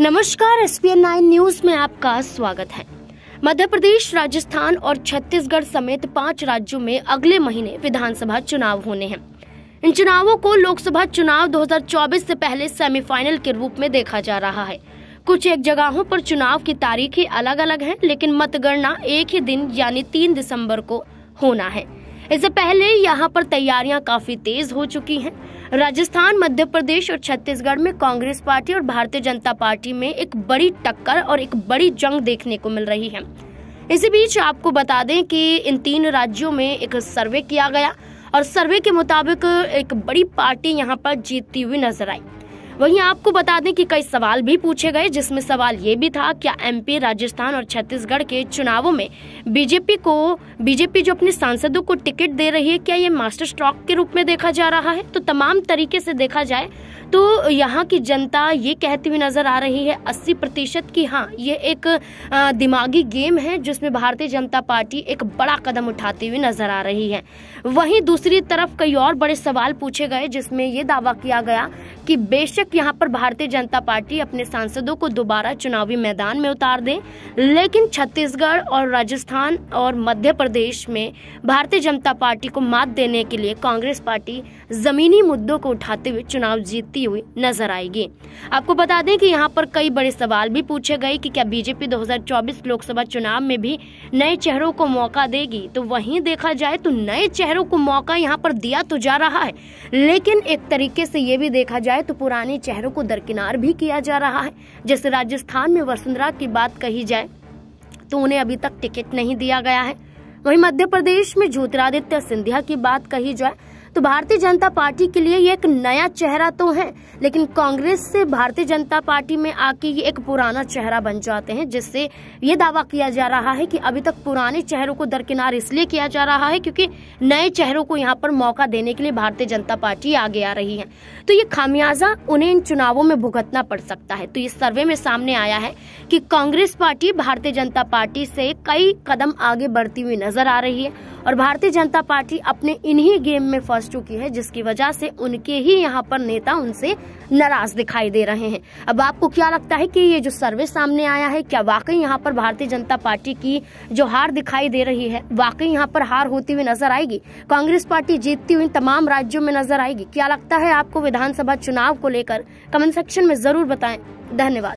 नमस्कार S P nine news में आपका स्वागत है मध्य प्रदेश राजस्थान और छत्तीसगढ़ समेत पांच राज्यों में अगले महीने विधानसभा चुनाव होने हैं इन चुनावों को लोकसभा चुनाव 2024 से पहले सेमीफाइनल के रूप में देखा जा रहा है कुछ एक जगहों पर चुनाव की तारीखें अलग अलग हैं, लेकिन मतगणना एक ही दिन यानी तीन दिसम्बर को होना है इससे पहले यहाँ पर तैयारियां काफी तेज हो चुकी हैं। राजस्थान मध्य प्रदेश और छत्तीसगढ़ में कांग्रेस पार्टी और भारतीय जनता पार्टी में एक बड़ी टक्कर और एक बड़ी जंग देखने को मिल रही है इसी बीच आपको बता दें कि इन तीन राज्यों में एक सर्वे किया गया और सर्वे के मुताबिक एक बड़ी पार्टी यहाँ पर जीतती हुई नजर आई वहीं आपको बता दें कि कई सवाल भी पूछे गए जिसमें सवाल ये भी था क्या एमपी राजस्थान और छत्तीसगढ़ के चुनावों में बीजेपी को बीजेपी जो अपने सांसदों को टिकट दे रही है क्या ये मास्टर स्ट्रॉक के रूप में देखा जा रहा है तो तमाम तरीके से देखा जाए तो यहाँ की जनता ये कहती हुई नजर आ रही है अस्सी प्रतिशत की हाँ ये एक दिमागी गेम है जिसमें भारतीय जनता पार्टी एक बड़ा कदम उठाती हुई नजर आ रही है वहीं दूसरी तरफ कई और बड़े सवाल पूछे गए जिसमें ये दावा किया गया कि बेशक तक यहाँ पर भारतीय जनता पार्टी अपने सांसदों को दोबारा चुनावी मैदान में उतार दें लेकिन छत्तीसगढ़ और राजस्थान और मध्य प्रदेश में भारतीय जनता पार्टी को मात देने के लिए कांग्रेस पार्टी जमीनी मुद्दों को उठाते हुए चुनाव जीतती हुई नजर आएगी आपको बता दें कि यहाँ पर कई बड़े सवाल भी पूछे गए कि क्या बीजेपी 2024 लोकसभा चुनाव में भी नए चेहरों को मौका देगी तो वहीं देखा जाए तो नए चेहरों को मौका यहाँ पर दिया तो जा रहा है लेकिन एक तरीके से ये भी देखा जाए तो पुराने नए चेहरों को दरकिनार भी किया जा रहा है जैसे राजस्थान में वसुंधरा की बात कही जाए तो उन्हें अभी तक टिकट नहीं दिया गया है वहीं मध्य प्रदेश में ज्योतिरादित्य सिंधिया की बात कही जाए तो भारतीय जनता पार्टी के लिए ये एक नया चेहरा तो है लेकिन कांग्रेस से भारतीय जनता पार्टी में आके ये एक पुराना चेहरा बन जाते हैं जिससे ये दावा किया जा रहा है कि अभी तक पुराने चेहरों को दरकिनार इसलिए किया जा रहा है क्योंकि नए चेहरों को यहाँ पर मौका देने के लिए भारतीय जनता पार्टी आगे आ रही है तो ये खामियाजा उन्हें इन चुनावों में भुगतना पड़ सकता है तो इस सर्वे में सामने आया है कि कांग्रेस पार्टी भारतीय जनता पार्टी से कई कदम आगे बढ़ती हुई नजर आ रही है और भारतीय जनता पार्टी अपने इन्हीं गेम में फंस चुकी है जिसकी वजह से उनके ही यहाँ पर नेता उनसे नाराज दिखाई दे रहे हैं अब आपको क्या लगता है कि ये जो सर्वे सामने आया है क्या वाकई यहाँ पर भारतीय जनता पार्टी की जो हार दिखाई दे रही है वाकई यहाँ पर हार होती हुई नजर आएगी कांग्रेस पार्टी जीतती हुई तमाम राज्यों में नजर आएगी क्या लगता है आपको विधानसभा चुनाव को लेकर कमेंट सेक्शन में जरूर बताए धन्यवाद